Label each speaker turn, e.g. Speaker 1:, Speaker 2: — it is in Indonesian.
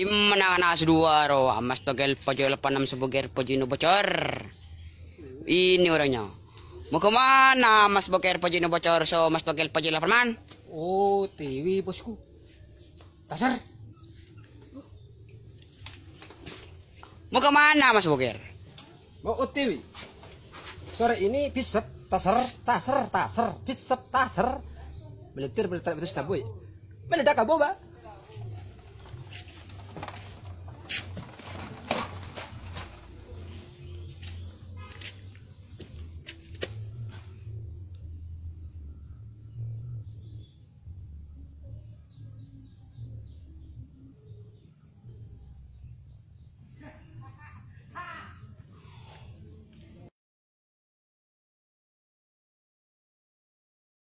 Speaker 1: Imna nas dua ro amas togel pojo lepanam sebogir jino bocor. Ini orangnya. Mau kemana mas boker jino bocor so mas togel pojo man?
Speaker 2: Oh TV
Speaker 1: bosku. Tasar.
Speaker 2: Mau kemana mas boker? Mau OTW.
Speaker 3: Sore ini pisap tasar, tasar, tasar, pisap tasar.
Speaker 4: Meletir meletir itu setabu ya.
Speaker 5: Meledak aboba.